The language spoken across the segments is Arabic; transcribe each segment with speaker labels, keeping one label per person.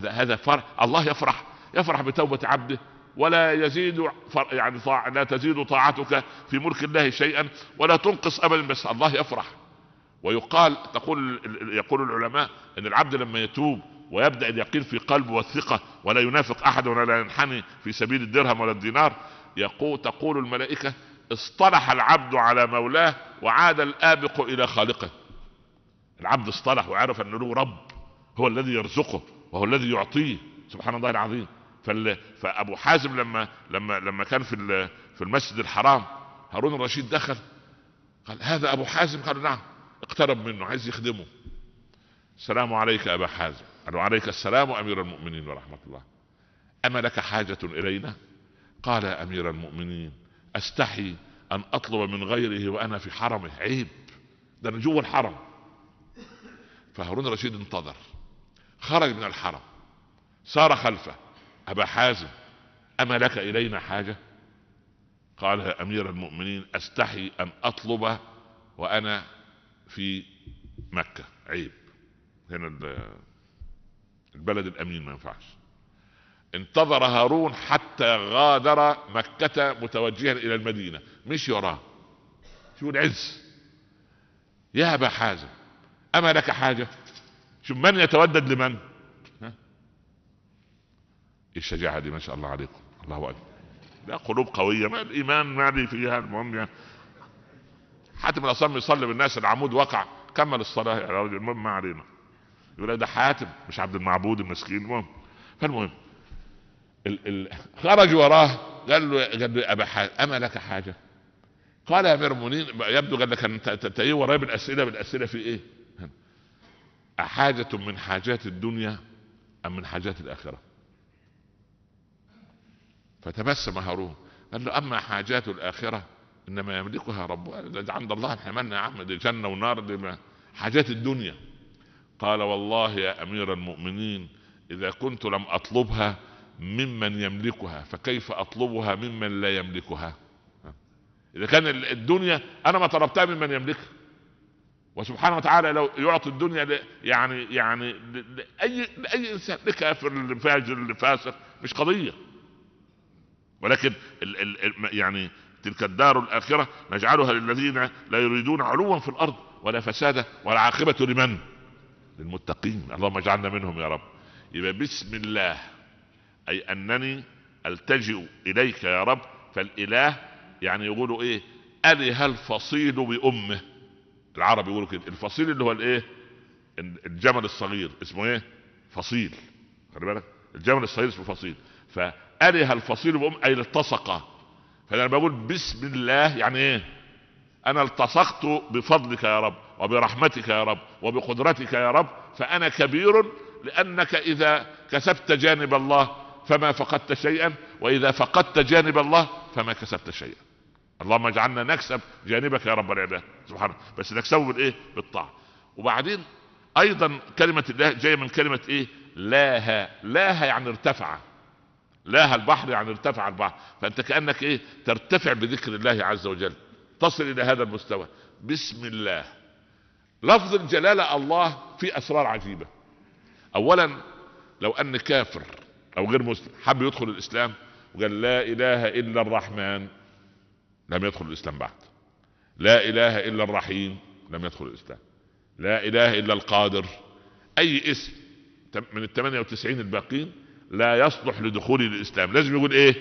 Speaker 1: هذا هذا فرح الله يفرح يفرح بتوبة عبده ولا يزيد يعني طاع لا تزيد طاعتك في ملك الله شيئا ولا تنقص ابدا بس الله يفرح ويقال تقول يقول العلماء ان العبد لما يتوب ويبدا اليقين في قلبه والثقه ولا ينافق احد ولا ينحني في سبيل الدرهم ولا الدينار يقول تقول الملائكه اصطلح العبد على مولاه وعاد الابق الى خالقه العبد اصطلح وعرف ان له رب هو الذي يرزقه وهو الذي يعطيه سبحان الله العظيم فال... فابو حازم لما لما لما كان في في المسجد الحرام هارون الرشيد دخل قال هذا ابو حازم قالوا نعم اقترب منه عايز يخدمه السلام عليك ابا حازم قال عليك السلام امير المؤمنين ورحمه الله اما لك حاجه الينا قال امير المؤمنين استحي ان اطلب من غيره وانا في حرمه عيب ده انا جوه الحرم فهارون الرشيد انتظر خرج من الحرم سار خلفه أبا حازم أما لك إلينا حاجة قال يا أمير المؤمنين أستحي أن أطلب وأنا في مكة عيب هنا البلد الأمين ما ينفعش انتظر هارون حتى غادر مكة متوجها إلى المدينة مش وراه شو العز يا أبا حازم أما لك حاجة شوف من يتودد لمن ها؟ الشجاعة دي ما شاء الله عليكم الله أكبر لا قلوب قوية ما الإيمان ما لي فيها المهم يعني حاتم الأصم يصلي بالناس العمود وقع كمل الصلاة يا راجل المهم ما علينا يقول ده حاتم مش عبد المعبود المسكين المهم فالمهم ال ال خرج وراه قال له قال له ابا حاتم اما لك حاجه؟ قال يا المؤمنين يبدو قال لك انت ايه ورايا بالاسئله بالاسئله في ايه؟ أحاجة من حاجات الدنيا أم من حاجات الآخرة فتبسم هارون قال له أما حاجات الآخرة إنما يملكها ربها عند الله الحمال يا عم دي جنة ونار دي ما. حاجات الدنيا قال والله يا أمير المؤمنين إذا كنت لم أطلبها ممن يملكها فكيف أطلبها ممن لا يملكها إذا كان الدنيا أنا ما طلبتها ممن يملكها وسبحانه وتعالى لو يعطي الدنيا يعني يعني لاي لاي انسان لكافر لفاجر لفاسق مش قضيه ولكن الـ الـ يعني تلك الدار الاخره نجعلها للذين لا يريدون علوا في الارض ولا فسادا والعاقبه لمن؟ للمتقين اللهم اجعلنا منهم يا رب يبقى بسم الله اي انني التجئ اليك يا رب فالاله يعني يقولوا ايه اله الفصيل بامه العرب يقولوا كده الفصيل اللي هو الايه الجمل الصغير اسمه ايه فصيل خلي بالك الجمل الصغير اسمه فصيل فأله الفصيل بأم أي التصق فأنا بقول بسم الله يعني إيه أنا التصقت بفضلك يا رب وبرحمتك يا رب وبقدرتك يا رب فأنا كبير لأنك إذا كسبت جانب الله فما فقدت شيئا وإذا فقدت جانب الله فما كسبت شيئا اللهم اجعلنا نكسب جانبك يا رب العباد سبحانه بس نكسبه بالايه بالطاعه وبعدين ايضا كلمه الله جايه من كلمه ايه لاها لاها يعني ارتفع لاها البحر يعني ارتفع البحر فانت كانك ايه ترتفع بذكر الله عز وجل تصل الى هذا المستوى بسم الله لفظ الجلاله الله في اسرار عجيبه اولا لو ان كافر او غير مسلم حب يدخل الاسلام وقال لا اله الا الرحمن لم يدخل الاسلام بعد لا اله الا الرحيم لم يدخل الاسلام لا اله الا القادر اي اسم من ال 98 الباقين لا يصلح لدخول الاسلام لازم يقول ايه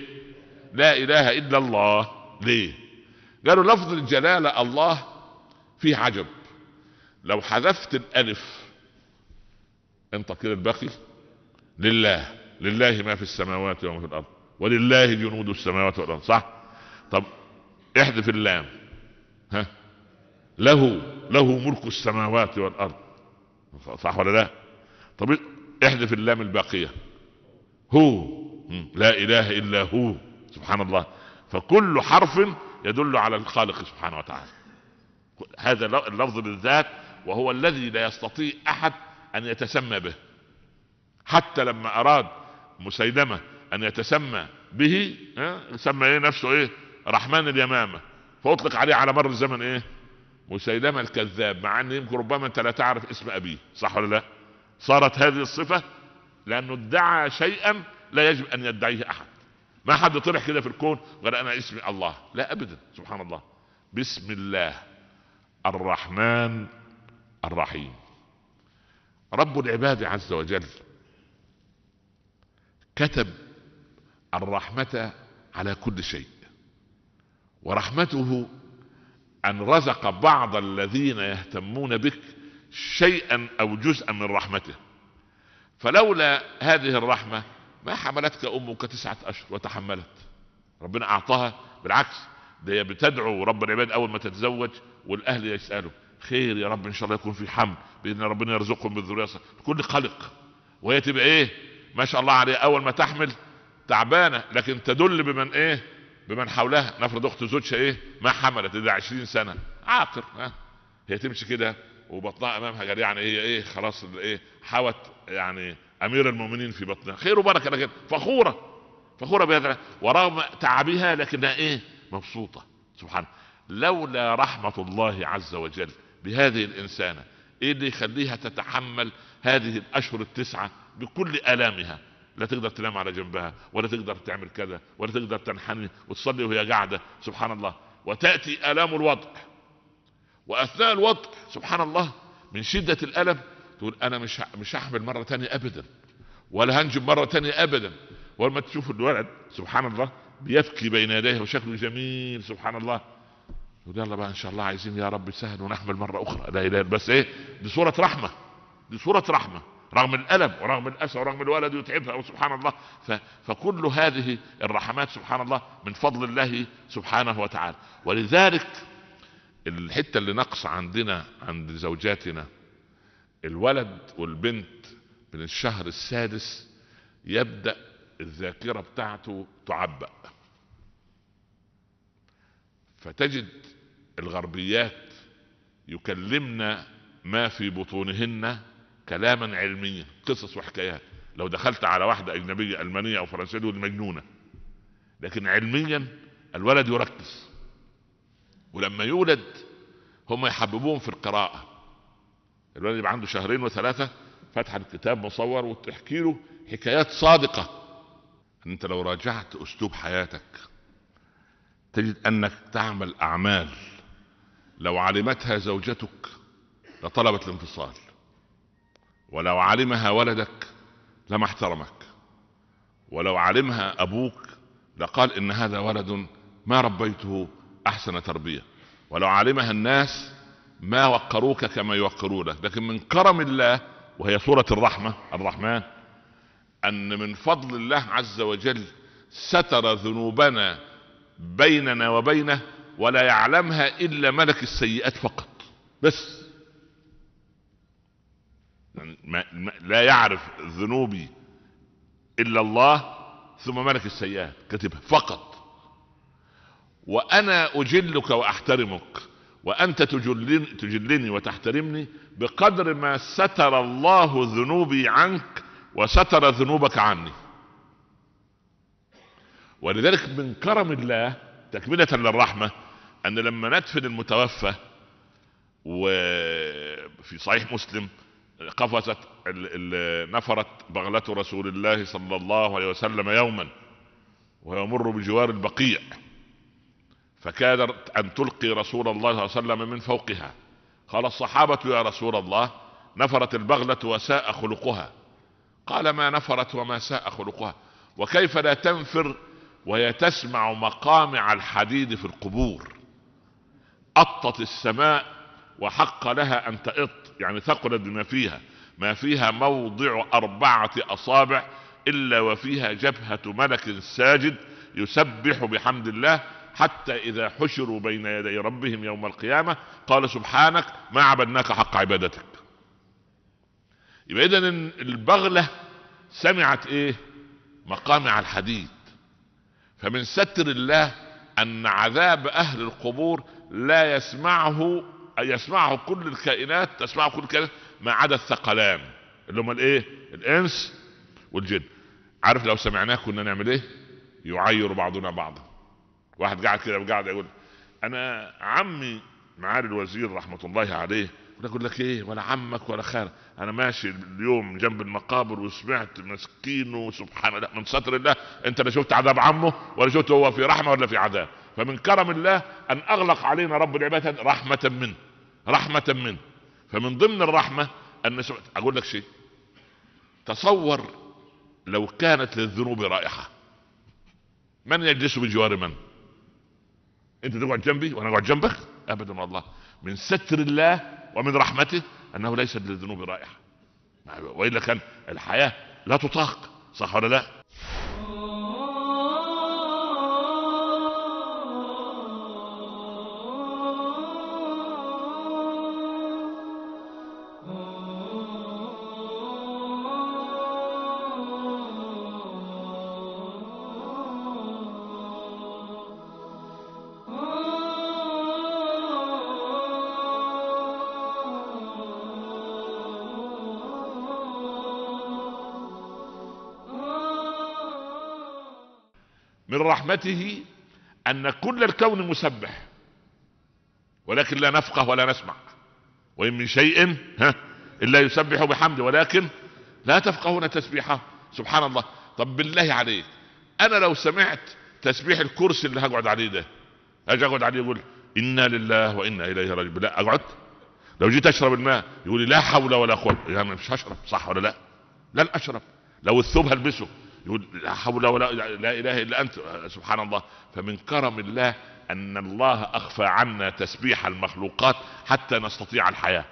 Speaker 1: لا اله الا الله ليه قالوا لفظ الجلاله الله فيه عجب لو حذفت الالف انت كده الباقي لله لله ما في السماوات وما في الارض ولله جنود السماوات والارض صح طب احذف اللام ها له له ملك السماوات والارض صح ولا لا طب احذف اللام الباقيه هو لا اله الا هو سبحان الله فكل حرف يدل على الخالق سبحانه وتعالى هذا اللفظ بالذات وهو الذي لا يستطيع احد ان يتسمى به حتى لما اراد مسيلمه ان يتسمى به سمى ايه نفسه ايه رحمن اليمامه فاطلق عليه على مر الزمن ايه؟ مسيلمه الكذاب مع ان يمكن ربما انت لا تعرف اسم ابيه صح ولا لا؟ صارت هذه الصفه لانه ادعى شيئا لا يجب ان يدعيه احد ما حد طلع كده في الكون غير انا اسمي الله لا ابدا سبحان الله بسم الله الرحمن الرحيم رب العباد عز وجل كتب الرحمه على كل شيء ورحمته أن رزق بعض الذين يهتمون بك شيئا أو جزءا من رحمته فلولا هذه الرحمة ما حملتك أمك تسعة أشهر وتحملت ربنا أعطاها بالعكس ده بتدعو رب العباد أول ما تتزوج والأهل يسألوا خير يا رب إن شاء الله يكون في حمل بإذن ربنا يرزقهم بالذرية كل قلق وهي تبقى إيه ما شاء الله عليها أول ما تحمل تعبانة لكن تدل بمن إيه بمن حولها نفرض اخت زوجها ايه ما حملت ده 20 سنه عاقر ها هي تمشي كده وبطنها امامها قال يعني هي ايه خلاص ايه حوت يعني امير المؤمنين في بطنها خير وبركه لكن فخوره فخوره بهذا ورغم تعبها لكنها ايه مبسوطه سبحان لولا رحمه الله عز وجل بهذه الانسانه ايه اللي يخليها تتحمل هذه الاشهر التسعه بكل الامها لا تقدر تنام على جنبها ولا تقدر تعمل كذا ولا تقدر تنحني وتصلي وهي قاعده سبحان الله وتاتي الام الوضع واثناء الوضع سبحان الله من شده الالم تقول انا مش مش هحمل مره ثانيه ابدا ولا هنجب مره ثانيه ابدا ولما تشوف الولد سبحان الله بيبكي بين يديه وشكله جميل سبحان الله يقول يلا بقى ان شاء الله عايزين يا رب سهل ونحمل مره اخرى لا اله بس ايه دي صوره رحمه دي صوره رحمه رغم الألم ورغم الأسى ورغم الولد يتعبها وسبحان الله ف... فكل هذه الرحمات سبحان الله من فضل الله سبحانه وتعالى ولذلك الحتة اللي نقص عندنا عند زوجاتنا الولد والبنت من الشهر السادس يبدأ الذاكرة بتاعته تعبأ فتجد الغربيات يكلمنا ما في بطونهن كلاما علميا قصص وحكايات لو دخلت على واحده اجنبيه المانيه او فرنسيه دول مجنونه لكن علميا الولد يركز ولما يولد هم يحببوهم في القراءه الولد يبقى عنده شهرين وثلاثه فتح الكتاب مصور وتحكي له حكايات صادقه انت لو راجعت اسلوب حياتك تجد انك تعمل اعمال لو علمتها زوجتك لطلبت الانفصال ولو علمها ولدك لما احترمك ولو علمها ابوك لقال ان هذا ولد ما ربيته احسن تربيه ولو علمها الناس ما وقروك كما يوقرونك لكن من كرم الله وهي سوره الرحمه الرحمن ان من فضل الله عز وجل ستر ذنوبنا بيننا وبينه ولا يعلمها الا ملك السيئات فقط بس لا يعرف ذنوبي إلا الله ثم ملك السيئات كتبها فقط وأنا أجلك وأحترمك وأنت تجلني وتحترمني بقدر ما ستر الله ذنوبي عنك وستر ذنوبك عني ولذلك من كرم الله تكملة للرحمة أن لما ندفن المتوفى وفي صحيح مسلم قفزت نفرت بغلة رسول الله صلى الله عليه وسلم يوما ويمر بجوار البقيع فكادت أن تلقي رسول الله صلى الله عليه وسلم من فوقها قال الصحابة يا رسول الله نفرت البغلة وساء خلقها قال ما نفرت وما ساء خلقها وكيف لا تنفر وهي تسمع مقامع الحديد في القبور أطت السماء وحق لها أن تئط يعني ثقلت بما فيها ما فيها موضع أربعة أصابع إلا وفيها جبهة ملك ساجد يسبح بحمد الله حتى إذا حشروا بين يدي ربهم يوم القيامة قال سبحانك ما عبدناك حق عبادتك يبقى إذا البغلة سمعت إيه مقامع الحديد فمن ستر الله أن عذاب أهل القبور لا يسمعه يسمعه كل الكائنات تسمعه كل الكائنات ما عدا الثقلان اللي هم الايه الانس والجن عارف لو سمعناه كنا نعمل ايه يعير بعضنا بعضا واحد قاعد كده قاعد يقول انا عمي معالي الوزير رحمه الله عليه يقول لك ايه ولا عمك ولا خالك انا ماشي اليوم جنب المقابر وسمعت مسكينه سبحان الله من ستر الله انت لا شفت عذاب عمه ولا شفته هو في رحمه ولا في عذاب فمن كرم الله ان اغلق علينا رب العباد رحمه منه رحمة منه فمن ضمن الرحمة أن سمعت أقول لك شيء تصور لو كانت للذنوب رائحة من يجلس بجوار من أنت تقعد جنبي وأنا أقعد جنبك أبدا والله من ستر الله ومن رحمته أنه ليس للذنوب رائحة وإلا كان الحياة لا تطاق صح ولا لا من رحمته أن كل الكون مسبح ولكن لا نفقه ولا نسمع وإن من شيء ها إلا يسبح بحمده ولكن لا تفقهون تسبيحه سبحان الله طب بالله عليك أنا لو سمعت تسبيح الكرسي اللي هقعد عليه ده أجي أقعد عليه يقول إنا لله وإنا إليه راجعون لا أقعد لو جيت أشرب الماء يقول لي لا حول ولا قوة يعني مش هشرب صح ولا لا لن أشرب لو الثوب هلبسه يقول لا حول ولا لا اله الا انت سبحان الله فمن كرم الله ان الله اخفى عنا تسبيح المخلوقات حتى نستطيع الحياه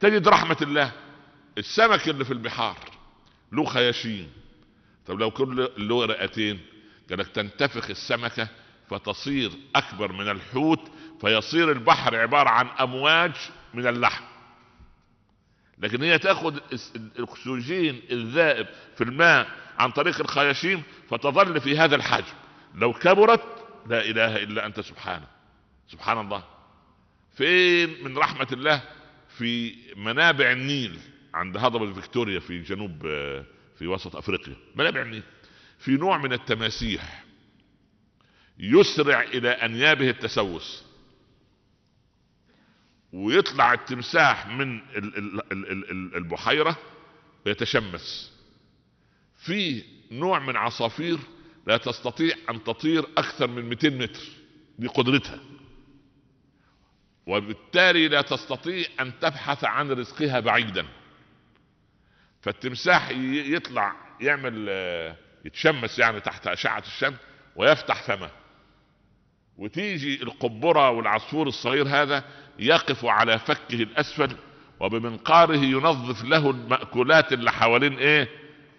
Speaker 1: تجد رحمه الله السمك اللي في البحار له خياشيم طب لو كل له رئتين قالك تنتفخ السمكه فتصير اكبر من الحوت فيصير البحر عباره عن امواج من اللحم لكن هي تاخذ الاكسجين الذائب في الماء عن طريق الخياشيم فتظل في هذا الحجم لو كبرت لا اله الا انت سبحانه سبحان الله فين من رحمه الله في منابع النيل عند هضبة فيكتوريا في جنوب في وسط افريقيا منابع النيل في نوع من التماسيح يسرع الى انيابه التسوس ويطلع التمساح من البحيره ويتشمس في نوع من عصافير لا تستطيع ان تطير اكثر من 200 متر دي قدرتها وبالتالي لا تستطيع ان تبحث عن رزقها بعيدا فالتمساح يطلع يعمل آه، يتشمس يعني تحت اشعه الشمس ويفتح فمه وتيجي القبره والعصفور الصغير هذا يقف على فكه الاسفل وبمنقاره ينظف له المأكولات اللي حوالين ايه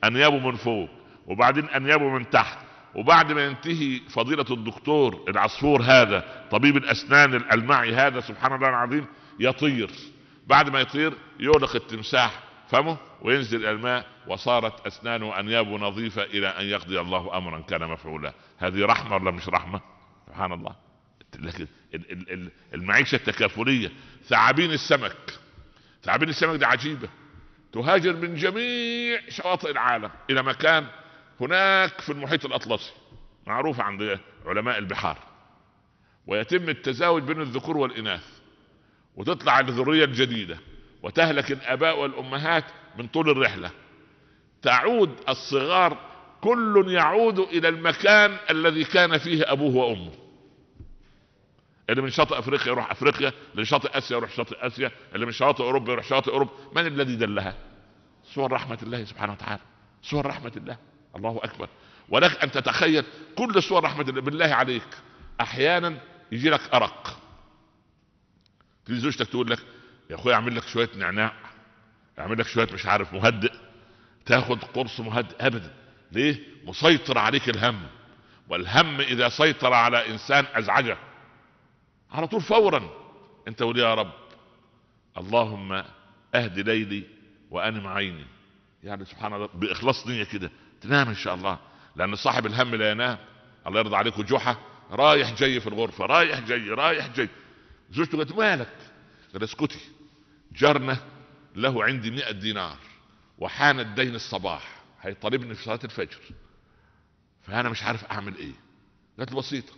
Speaker 1: انيابه من فوق وبعدين انيابه من تحت وبعد ما ينتهي فضيلة الدكتور العصفور هذا طبيب الاسنان الالمعي هذا سبحان الله العظيم يطير بعد ما يطير يغلق التمساح فمه وينزل الماء وصارت اسنانه وانيابه نظيفه الى ان يقضي الله امرا كان مفعولا هذه رحمه ولا مش رحمه سبحان الله لكن المعيشه التكافليه ثعابين السمك ثعابين السمك دي عجيبه تهاجر من جميع شواطئ العالم الى مكان هناك في المحيط الاطلسي معروف عند علماء البحار ويتم التزاوج بين الذكور والاناث وتطلع الذريه الجديده وتهلك الاباء والامهات من طول الرحله تعود الصغار كل يعود الى المكان الذي كان فيه ابوه وامه اللي من شاطئ افريقيا يروح افريقيا اللي من شاطئ اسيا يروح شاطئ اسيا اللي من شاطئ اوروبا يروح شاطئ اوروبا من الذي دلها صور رحمه الله سبحانه وتعالى صور رحمه الله الله اكبر ولك ان تتخيل كل صور رحمه الله بالله عليك احيانا يجي لك ارق تيجي زوجتك تقول لك يا اخويا اعمل لك شويه نعناع اعمل لك شويه مش عارف مهدئ تاخد قرص مهدئ ابدا ليه مسيطر عليك الهم والهم اذا سيطر على انسان ازعجه على طول فورا انت ولي يا رب اللهم اهدي ليلي وانم عيني يعني سبحان الله باخلاص نيه كده تنام ان شاء الله لان صاحب الهم لا ينام الله يرضى عليكم جحا رايح جاي في الغرفه رايح جاي رايح جاي زوجته قالت مالك قال اسكتي جارنا له عندي 100 دينار وحان الدين الصباح هيطالبني في صلاه الفجر فانا مش عارف اعمل ايه قالت له بسيطه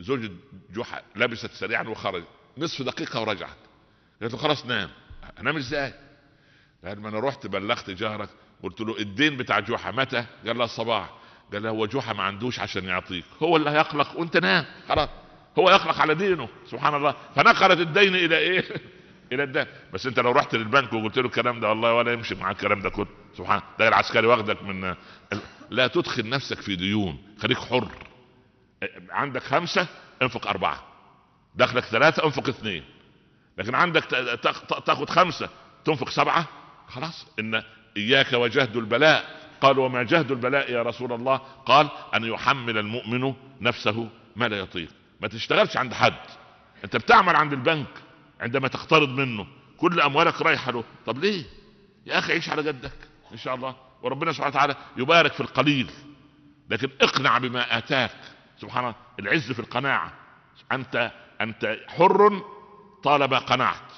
Speaker 1: زوجة جحا لبست سريعا وخرجت نصف دقيقة ورجعت قالت له خلاص نام انام ازاي؟ قال ما انا رحت بلغت جارك قلت له الدين بتاع جحا متى؟ قال لها الصباح قال لها هو جحا ما عندوش عشان يعطيك هو اللي هيقلق وانت نام خلاص هو يقلق على دينه سبحان الله فنقلت الدين الى ايه؟ الى الدين بس انت لو رحت للبنك وقلت له الكلام ده والله ولا يمشي معاك الكلام ده كله سبحان ده العسكري واخدك من لا تدخل نفسك في ديون خليك حر عندك خمسة انفق أربعة دخلك ثلاثة انفق اثنين لكن عندك تأخذ خمسة تنفق سبعة خلاص إن إياك وجهد البلاء قال وما جهد البلاء يا رسول الله قال أن يحمل المؤمن نفسه ما لا يطيق ما تشتغلش عند حد أنت بتعمل عند البنك عندما تقترض منه كل أموالك رايحة له طب ليه يا أخي عيش على قدك إن شاء الله وربنا سبحانه وتعالى يبارك في القليل لكن اقنع بما آتاك سبحان الله العز في القناعة أنت أنت حر طالما قنعت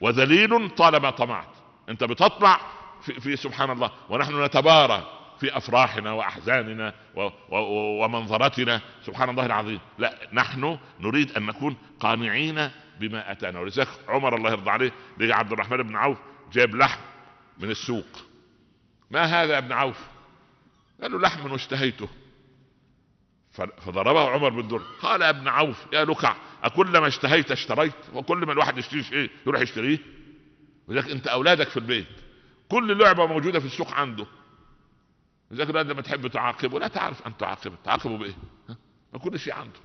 Speaker 1: وذليل طالما طمعت أنت بتطمع في, في سبحان الله ونحن نتبارى في أفراحنا وأحزاننا و و ومنظرتنا سبحان الله العظيم لا نحن نريد أن نكون قانعين بما أتانا ولذلك عمر الله يرضى عليه لقى عبد الرحمن بن عوف جاب لحم من السوق ما هذا يا ابن عوف قال له لحم واشتهيته فضربه عمر بالدرع قال يا ابن عوف يا أكل أكلما اشتهيت اشتريت وكل ما الواحد يشتري شيء يروح يشتريه ولذلك أنت أولادك في البيت كل لعبة موجودة في السوق عنده لذلك الولد لما تحب تعاقبه لا تعرف أن تعاقبه تعاقبه بإيه؟ ما كل شيء عنده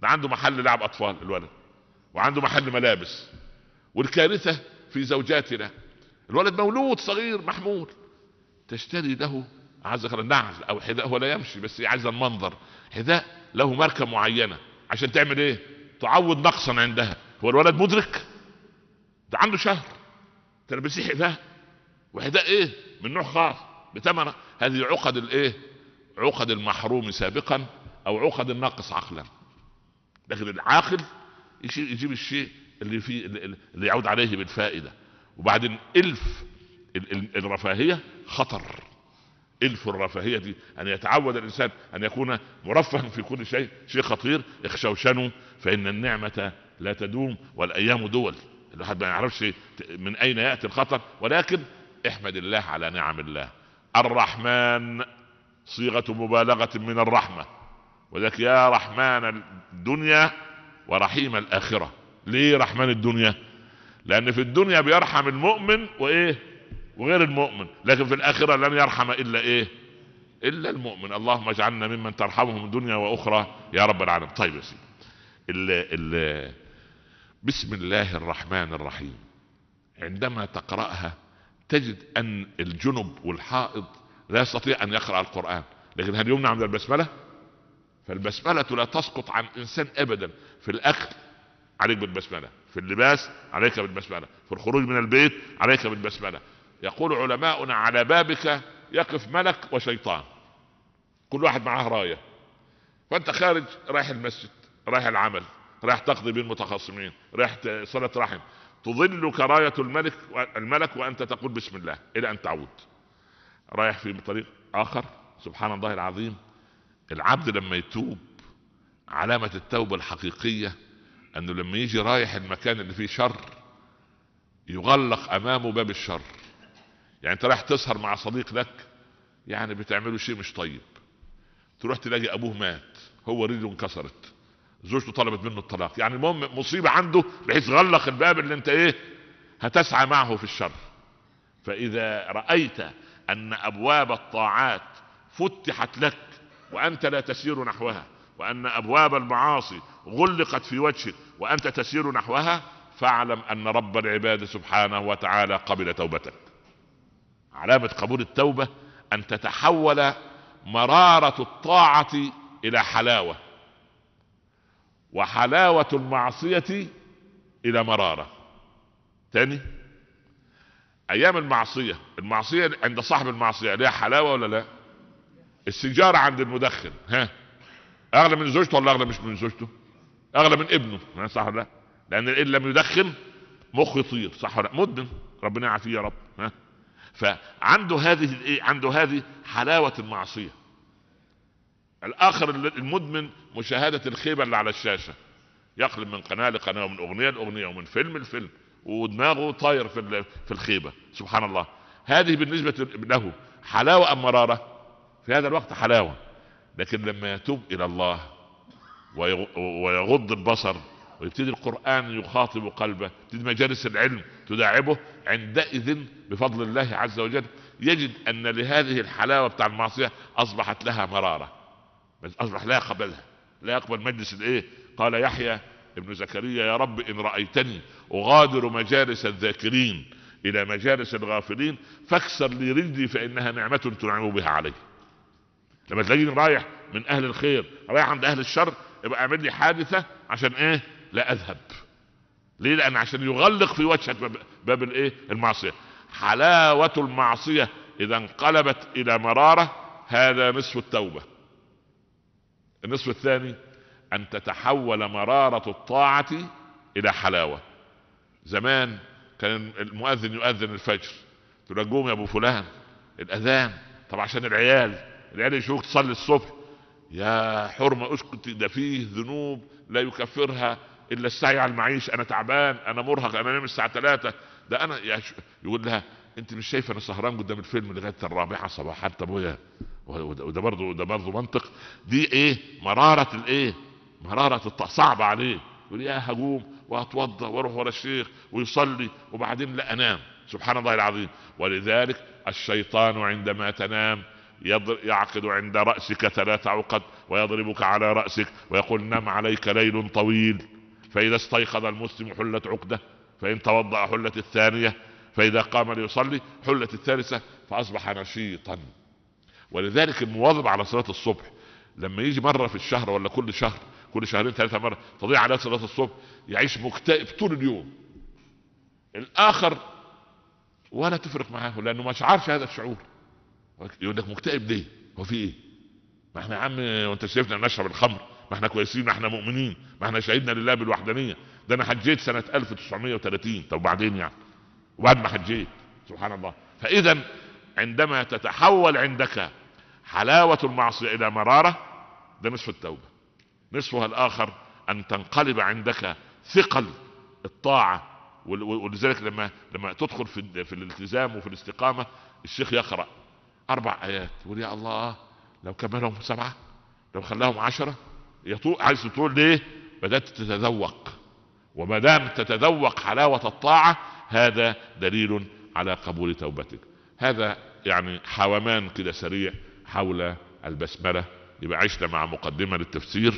Speaker 1: ده عنده محل لعب أطفال الولد وعنده محل ملابس والكارثة في زوجاتنا الولد مولود صغير محمول تشتري له عايز نعل او حذاء هو لا يمشي بس عايز المنظر حذاء له ماركه معينه عشان تعمل ايه تعوض نقصا عندها هو الولد مدرك ده عنده شهر تلبسيه حذاء وحذاء ايه من نوع خاص بثمره هذه عقد الايه عقد المحروم سابقا او عقد الناقص عقلا لكن العاقل يجيب الشيء اللي فيه اللي يعود عليه بالفائده وبعدين الف الرفاهيه خطر الفوا الرفاهيه دي ان يتعود الانسان ان يكون مرفها في كل شيء شيء خطير اخشوشنوا فان النعمه لا تدوم والايام دول الواحد ما يعرفش من اين ياتي الخطر ولكن احمد الله على نعم الله الرحمن صيغه مبالغه من الرحمه ولك يا رحمن الدنيا ورحيم الاخره ليه رحمن الدنيا لان في الدنيا بيرحم المؤمن وايه وغير المؤمن لكن في الآخرة لن يرحم إلا إيه إلا المؤمن اللهم اجعلنا ممن ترحمهم دنيا وأخرى يا رب العالمين طيب يا سيدي ال ال بسم الله الرحمن الرحيم عندما تقرأها تجد أن الجنب والحائض لا يستطيع أن يقرأ القرآن لكن هل يمنع من البسملة فالبسملة لا تسقط عن إنسان أبدا في الأكل عليك بالبسملة في اللباس عليك بالبسملة في الخروج من البيت عليك بالبسملة يقول علماؤنا على بابك يقف ملك وشيطان كل واحد معاه رايه فانت خارج رايح المسجد رايح العمل رايح تقضي بين متخاصمين رايح صلاه رحم تظلك رايه الملك الملك وانت تقول بسم الله الى ان تعود رايح في طريق اخر سبحان الله العظيم العبد لما يتوب علامه التوبه الحقيقيه انه لما يجي رايح المكان اللي فيه شر يغلق امامه باب الشر يعني انت رايح تسهر مع صديق لك يعني بتعمله شيء مش طيب تروح تلاقي ابوه مات هو رجله انكسرت زوجته طلبت منه الطلاق يعني المهم مصيبه عنده بحيث غلق الباب اللي انت ايه هتسعى معه في الشر فاذا رايت ان ابواب الطاعات فتحت لك وانت لا تسير نحوها وان ابواب المعاصي غلقت في وجهك وانت تسير نحوها فاعلم ان رب العباد سبحانه وتعالى قبل توبتك علامة قبول التوبة أن تتحول مرارة الطاعة إلى حلاوة وحلاوة المعصية إلى مرارة تاني أيام المعصية المعصية عند صاحب المعصية ليها حلاوة ولا لا السيجارة عند المدخن ها أغلى من زوجته ولا أغلى مش من زوجته أغلى من ابنه ها صح ولا لا لأن إن لم يدخن مخه يطير صح ولا مدن ربنا يعافيه يا رب ها فعنده هذه إيه، عنده هذه حلاوه المعصيه الاخر المدمن مشاهده الخيبه اللي على الشاشه يقلب من قناه لقناه ومن اغنيه لاغنيه ومن فيلم لفيلم ودماغه طاير في في الخيبه سبحان الله هذه بالنسبه له حلاوه ام مراره في هذا الوقت حلاوه لكن لما يتوب الى الله ويغض البصر ويبتدي القران يخاطب قلبه تبتدي مجالس العلم تداعبه عندئذ بفضل الله عز وجل يجد ان لهذه الحلاوه بتاع المعصيه اصبحت لها مراره اصبح لا يقبلها لا يقبل مجلس الايه قال يحيى ابن زكريا يا رب ان رايتني اغادر مجالس الذاكرين الى مجالس الغافلين فاكسر لي رجلي فانها نعمه تنعم بها علي لما تلاقيني رايح من اهل الخير رايح عند اهل الشر يبقى اعمل لي حادثه عشان ايه لا اذهب ليه لان عشان يغلق في وجهك باب, باب الايه المعصيه حلاوه المعصيه اذا انقلبت الى مراره هذا نصف التوبه النصف الثاني ان تتحول مراره الطاعه الى حلاوه زمان كان المؤذن يؤذن الفجر تقول قوم يا ابو فلان الاذان طب عشان العيال العيال يشوفوك تصلي الصبح يا حرمه اسكت ده فيه ذنوب لا يكفرها الا السعي على المعيشه انا تعبان انا مرهق انا نام الساعه 3 ده انا يقول لها انت مش شايفه انا سهران قدام الفيلم لغايه الرابعه صباحا طب وده وده برضه ده برضه منطق دي ايه مراره الايه مراره صعبه عليه يقول يا هقوم واتوضا واروح ورا الشيخ ويصلي وبعدين لا انام سبحان الله العظيم ولذلك الشيطان عندما تنام يعقد عند رأسك ثلاث عقد ويضربك على رأسك ويقول نم عليك ليل طويل فإذا استيقظ المسلم حلت عقدة فإن توضأ حلت الثانية فإذا قام ليصلي حلت الثالثة فأصبح نشيطا ولذلك المواظب على صلاة الصبح لما يجي مرة في الشهر ولا كل شهر كل شهرين ثلاثة مرة تضيع عليه صلاة الصبح يعيش مكتئب طول اليوم الآخر ولا تفرق معاه لأنه ما شعرش هذا الشعور يقول لك مكتئب ليه هو في ايه ما احنا يا عم وانت شايفنا بنشرب الخمر ما احنا كويسين ما احنا مؤمنين ما احنا شهدنا لله بالوحدانيه ده انا حجيت سنه 1930 طب وبعدين يعني وبعد ما حجيت سبحان الله فاذا عندما تتحول عندك حلاوه المعصيه الى مراره ده نصف التوبه نصفها الاخر ان تنقلب عندك ثقل الطاعه ولذلك لما لما تدخل في في الالتزام وفي الاستقامه الشيخ يقرا اربع ايات يقول يا الله لو كملهم سبعة لو خلاهم عشرة يطول عايز تقول ليه بدأت تتذوق وما دام تتذوق حلاوة الطاعة هذا دليل على قبول توبتك هذا يعني حومان كده سريع حول البسملة يبقى عشنا مع مقدمة للتفسير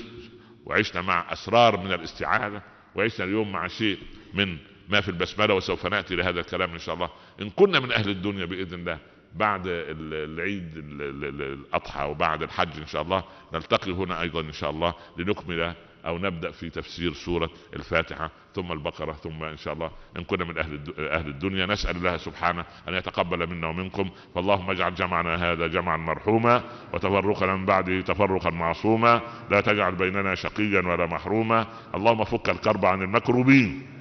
Speaker 1: وعشنا مع أسرار من الاستعانة وعشنا اليوم مع شيء من ما في البسملة وسوف نأتي لهذا الكلام إن شاء الله إن كنا من أهل الدنيا بإذن الله بعد العيد الاضحى وبعد الحج ان شاء الله نلتقي هنا ايضا ان شاء الله لنكمل او نبدا في تفسير سوره الفاتحه ثم البقره ثم ان شاء الله ان كنا من اهل اهل الدنيا نسال الله سبحانه ان يتقبل منا ومنكم فاللهم اجعل جمعنا هذا جمعا مرحوما وتفرقنا من بعده تفرقا معصوما لا تجعل بيننا شقيا ولا محروما اللهم فك الكرب عن المكروبين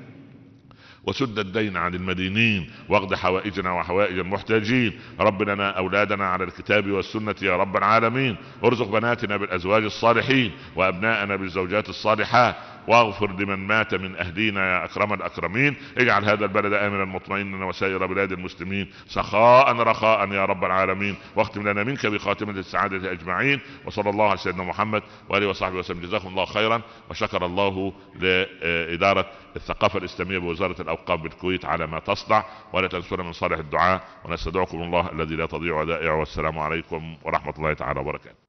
Speaker 1: وسد الدين عن المدينين واقض حوائجنا وحوائج المحتاجين رب لنا أولادنا على الكتاب والسنة يا رب العالمين ارزق بناتنا بالأزواج الصالحين وأبناءنا بالزوجات الصالحات واغفر لمن مات من أهلينا يا أكرم الأكرمين اجعل هذا البلد آمنا مطمئنا وسائر بلاد المسلمين سخاء رخاء يا رب العالمين واختم لنا منك بخاتمة السعادة أجمعين وصلى الله على سيدنا محمد وآله وصحبه وسلم جزاكم الله خيرا وشكر الله لإدارة الثقافة الإسلامية بوزارة الأوقاف بالكويت على ما تصنع ولا تنسونا من صالح الدعاء ونستدعكم الله الذي لا تضيع ودائعه والسلام عليكم ورحمة الله تعالى وبركاته